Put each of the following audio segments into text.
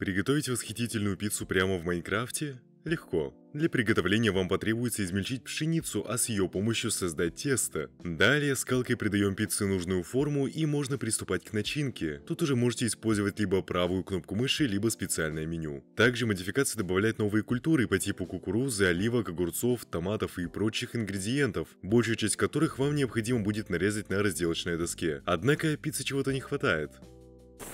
Приготовить восхитительную пиццу прямо в Майнкрафте? Легко. Для приготовления вам потребуется измельчить пшеницу, а с ее помощью создать тесто. Далее скалкой придаем пицце нужную форму и можно приступать к начинке. Тут уже можете использовать либо правую кнопку мыши, либо специальное меню. Также модификация добавляет новые культуры по типу кукурузы, оливок, огурцов, томатов и прочих ингредиентов, большую часть которых вам необходимо будет нарезать на разделочной доске. Однако пицце чего-то не хватает.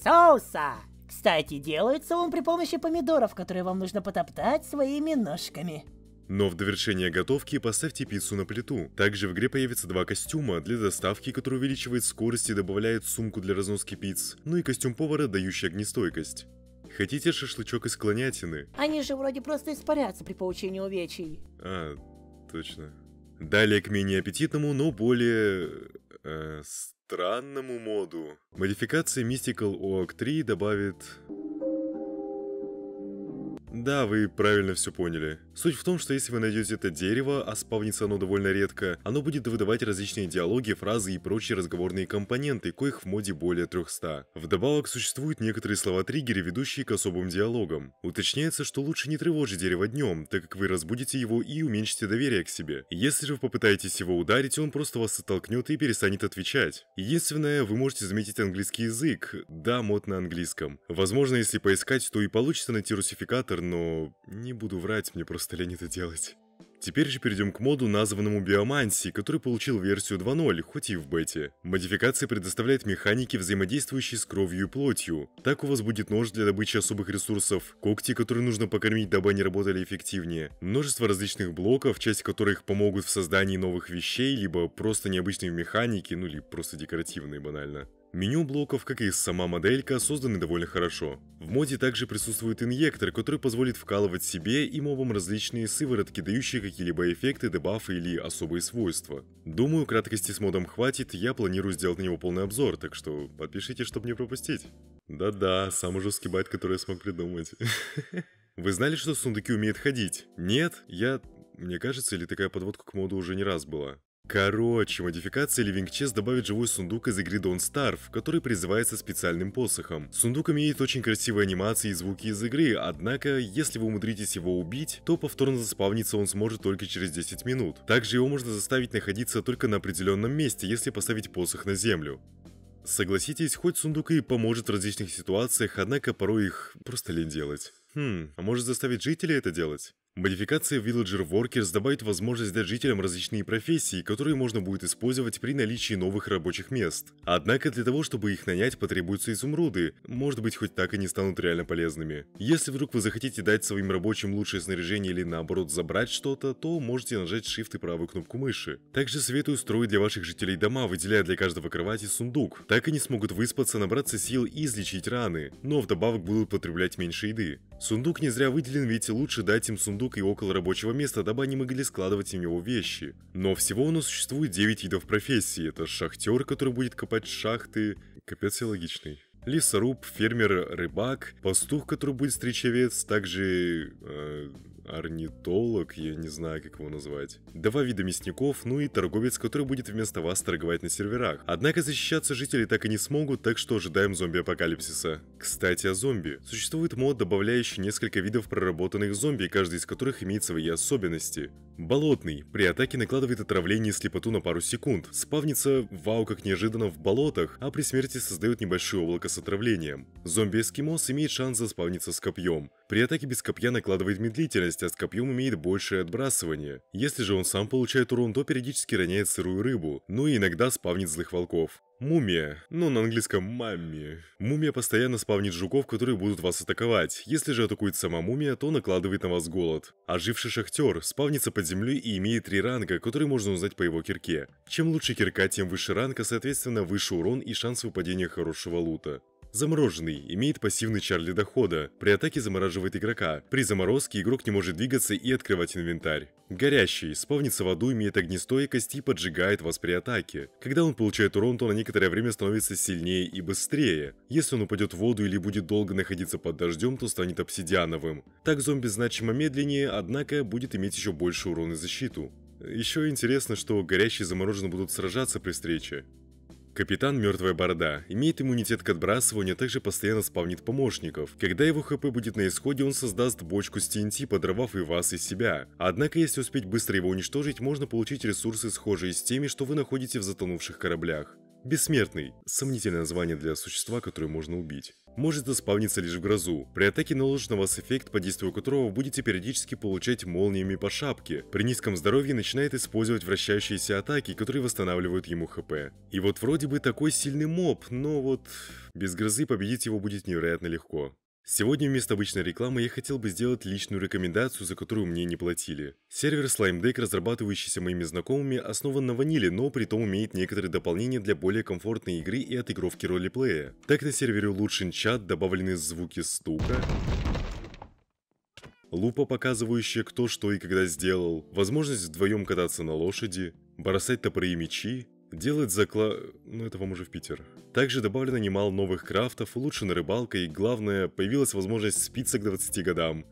Соуса! Кстати, делается он при помощи помидоров, которые вам нужно потоптать своими ножками. Но в довершение готовки поставьте пиццу на плиту. Также в игре появится два костюма для доставки, который увеличивает скорость и добавляет сумку для разноски пицц, ну и костюм повара, дающий огнестойкость. Хотите шашлычок из клонятины? Они же вроде просто испарятся при получении увечий. А, точно. Далее к менее аппетитному, но более... Э, странному моду. Модификации Mystical OAK 3 добавит... Да, вы правильно все поняли. Суть в том, что если вы найдете это дерево, а спавнится оно довольно редко, оно будет выдавать различные диалоги, фразы и прочие разговорные компоненты, коих в моде более 300. Вдобавок существуют некоторые слова-триггеры, ведущие к особым диалогам. Уточняется, что лучше не тревожить дерево днем, так как вы разбудите его и уменьшите доверие к себе. Если же вы попытаетесь его ударить, он просто вас оттолкнет и перестанет отвечать. Единственное, вы можете заметить английский язык. Да, мод на английском. Возможно, если поискать, то и получится найти русификатор, но... Не буду врать, мне просто просто лень это делать. Теперь же перейдем к моду, названному Биоманси, который получил версию 2.0, хоть и в бете. Модификация предоставляет механики, взаимодействующие с кровью и плотью. Так у вас будет нож для добычи особых ресурсов, когти, которые нужно покормить, дабы они работали эффективнее, множество различных блоков, часть которых помогут в создании новых вещей, либо просто необычные механики, ну или просто декоративные банально. Меню блоков, как и сама моделька, созданы довольно хорошо. В моде также присутствует инъектор, который позволит вкалывать себе и мобам различные сыворотки, дающие какие-либо эффекты, дебафы или особые свойства. Думаю, краткости с модом хватит, я планирую сделать на него полный обзор, так что подпишите, чтобы не пропустить. Да-да, самый жесткий байт, который я смог придумать. Вы знали, что сундуки умеют ходить? Нет? Я... Мне кажется, или такая подводка к моду уже не раз была? Короче, модификация Living Chest добавит живой сундук из игры Don't Starve, который призывается специальным посохом. Сундук имеет очень красивые анимации и звуки из игры, однако, если вы умудритесь его убить, то повторно заспавниться он сможет только через 10 минут. Также его можно заставить находиться только на определенном месте, если поставить посох на землю. Согласитесь, хоть сундук и поможет в различных ситуациях, однако порой их просто лень делать. Хм, а может заставить жителей это делать? Модификация Villager Workers добавит возможность дать жителям различные профессии, которые можно будет использовать при наличии новых рабочих мест. Однако для того, чтобы их нанять, потребуются изумруды, может быть хоть так и не станут реально полезными. Если вдруг вы захотите дать своим рабочим лучшее снаряжение или наоборот забрать что-то, то можете нажать Shift и правую кнопку мыши. Также советую строить для ваших жителей дома, выделяя для каждого кровати сундук. Так они смогут выспаться, набраться сил и излечить раны, но вдобавок будут потреблять меньше еды. Сундук не зря выделен, ведь лучше дать им сундук и около рабочего места, дабы они могли складывать в него вещи. Но всего у нас существует 9 видов профессий. Это шахтер, который будет копать шахты. Капец я логичный. Лесоруб, фермер, рыбак, пастух, который будет стричь овец, также... Э, орнитолог, я не знаю, как его назвать. Два вида мясников, ну и торговец, который будет вместо вас торговать на серверах. Однако защищаться жители так и не смогут, так что ожидаем зомби-апокалипсиса. Кстати, о зомби. Существует мод, добавляющий несколько видов проработанных зомби, каждый из которых имеет свои особенности. Болотный. При атаке накладывает отравление и слепоту на пару секунд. Спавнится, вау, как неожиданно, в болотах, а при смерти создает небольшое облако с отравлением. Зомби-эскимос имеет шанс заспавниться с копьем. При атаке без копья накладывает медлительность, а с копьем имеет большее отбрасывание. Если же он сам получает урон, то периодически роняет сырую рыбу, ну и иногда спавнит злых волков. Мумия, ну на английском мамми. Мумия постоянно спавнит жуков, которые будут вас атаковать. Если же атакует сама мумия, то накладывает на вас голод. Оживший шахтер спавнится под землей и имеет три ранга, которые можно узнать по его кирке. Чем лучше кирка, тем выше ранга, соответственно выше урон и шанс выпадения хорошего лута. Замороженный имеет пассивный чар дохода. При атаке замораживает игрока. При заморозке игрок не может двигаться и открывать инвентарь. Горящий спавнится в аду, имеет огнестойкость и поджигает вас при атаке. Когда он получает урон, то на некоторое время становится сильнее и быстрее. Если он упадет в воду или будет долго находиться под дождем, то станет обсидиановым. Так зомби значимо медленнее, однако будет иметь еще больше урон и защиту. Еще интересно, что горящие замороженные будут сражаться при встрече. Капитан Мертвая Борода имеет иммунитет к отбрасыванию, а также постоянно спавнит помощников. Когда его хп будет на исходе, он создаст бочку с TNT, подрывав и вас, и себя. Однако, если успеть быстро его уничтожить, можно получить ресурсы, схожие с теми, что вы находите в затонувших кораблях. Бессмертный – сомнительное название для существа, которое можно убить. Может заспавниться лишь в грозу. При атаке наложен на вас эффект, по действию которого будете периодически получать молниями по шапке. При низком здоровье начинает использовать вращающиеся атаки, которые восстанавливают ему хп. И вот вроде бы такой сильный моб, но вот... Без грозы победить его будет невероятно легко. Сегодня вместо обычной рекламы я хотел бы сделать личную рекомендацию, за которую мне не платили. Сервер Slime Deck, разрабатывающийся моими знакомыми, основан на ваниле, но при том имеет некоторые дополнения для более комфортной игры и отыгровки ролеплея. Так на сервере улучшен чат, добавлены звуки стука, лупа, показывающая кто что и когда сделал, возможность вдвоем кататься на лошади, бросать топоры и мечи, Делать закла... Ну, это вам уже в Питер. Также добавлено немало новых крафтов, улучшена рыбалка и, главное, появилась возможность спиться к 20 годам.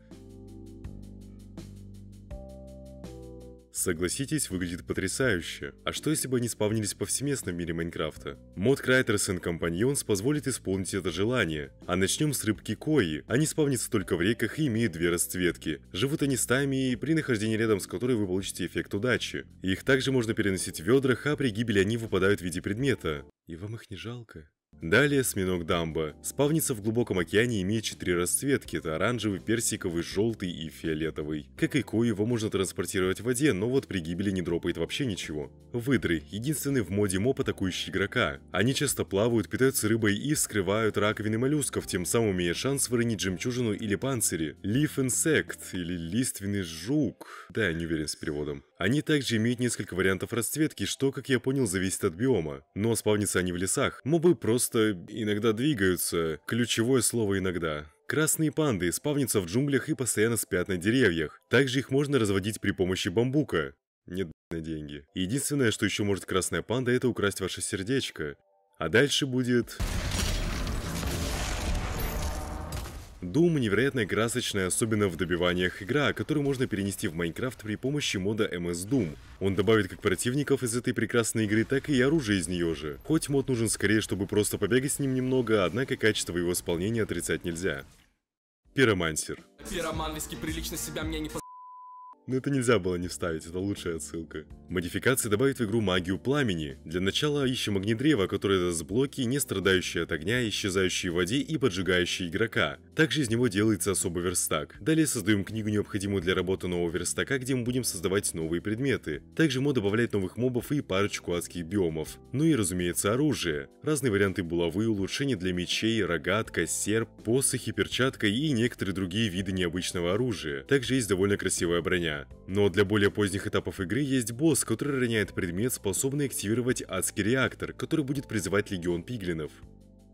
Согласитесь, выглядит потрясающе. А что если бы они спавнились повсеместно в мире Майнкрафта? Мод Крайтерс and Companions позволит исполнить это желание. А начнем с рыбки Кои. Они спавнятся только в реках и имеют две расцветки. Живут они стаями и при нахождении рядом с которой вы получите эффект удачи. Их также можно переносить в ведрах, а при гибели они выпадают в виде предмета. И вам их не жалко? Далее осьминог дамба. Спавнится в глубоком океане, имеет четыре расцветки – это оранжевый, персиковый, желтый и фиолетовый. Как и ко, его можно транспортировать в воде, но вот при гибели не дропает вообще ничего. Выдры – единственный в моде моб атакующий игрока. Они часто плавают, питаются рыбой и вскрывают раковины моллюсков, тем самым имея шанс выронить жемчужину или панцири. Leaf insect или лиственный жук. Да, я не уверен с переводом. Они также имеют несколько вариантов расцветки, что, как я понял, зависит от биома. Но спавнится они в лесах. Мобы просто просто иногда двигаются. Ключевое слово «иногда». Красные панды спавнятся в джунглях и постоянно спят на деревьях. Также их можно разводить при помощи бамбука. Нет на деньги. Единственное, что еще может красная панда, это украсть ваше сердечко. А дальше будет... Doom – невероятно красочная, особенно в добиваниях игра, которую можно перенести в Майнкрафт при помощи мода MS Doom. Он добавит как противников из этой прекрасной игры, так и оружие из нее же. Хоть мод нужен скорее, чтобы просто побегать с ним немного, однако качество его исполнения отрицать нельзя. Пиромансер. Пироман прилично себя мне не но это нельзя было не вставить, это лучшая отсылка. Модификации добавят в игру магию пламени. Для начала ищем огнедрево, которое даст блоки, не страдающие от огня, исчезающие в воде и поджигающие игрока. Также из него делается особый верстак. Далее создаем книгу, необходимую для работы нового верстака, где мы будем создавать новые предметы. Также мод добавляет новых мобов и парочку адских биомов. Ну и разумеется оружие. Разные варианты булавы, улучшения для мечей, рогатка, серп, посохи, перчатка и некоторые другие виды необычного оружия. Также есть довольно красивая броня. Но для более поздних этапов игры есть босс, который роняет предмет, способный активировать адский реактор, который будет призывать легион пиглинов.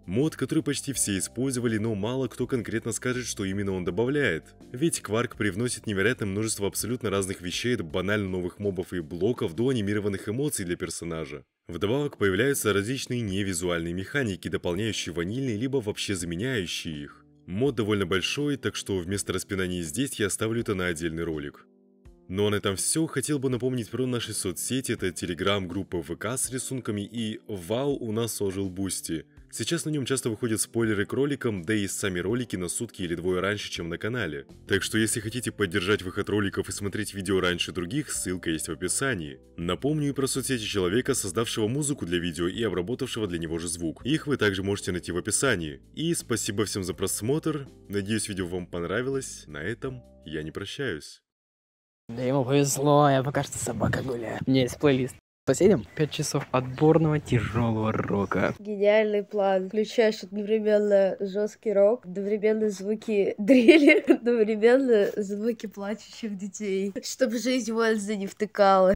Мод, который почти все использовали, но мало кто конкретно скажет, что именно он добавляет. Ведь Кварк привносит невероятное множество абсолютно разных вещей, от банально новых мобов и блоков до анимированных эмоций для персонажа. Вдобавок появляются различные невизуальные механики, дополняющие ванильные, либо вообще заменяющие их. Мод довольно большой, так что вместо распинания здесь я оставлю это на отдельный ролик. Ну а на этом все. Хотел бы напомнить про наши соцсети. Это телеграм-группа ВК с рисунками и вау, у нас ожил Бусти. Сейчас на нем часто выходят спойлеры к роликам, да и сами ролики на сутки или двое раньше, чем на канале. Так что если хотите поддержать выход роликов и смотреть видео раньше других, ссылка есть в описании. Напомню и про соцсети человека, создавшего музыку для видео и обработавшего для него же звук. Их вы также можете найти в описании. И спасибо всем за просмотр, надеюсь видео вам понравилось, на этом я не прощаюсь. Да ему повезло, я пока что собака гуляю. У меня есть плейлист. Соседям 5 часов отборного тяжелого рока. Гениальный план. Включаешь одновременно жесткий рок, одновременно звуки дрели, одновременно звуки плачущих детей, чтобы жизнь Уэльза не втыкала.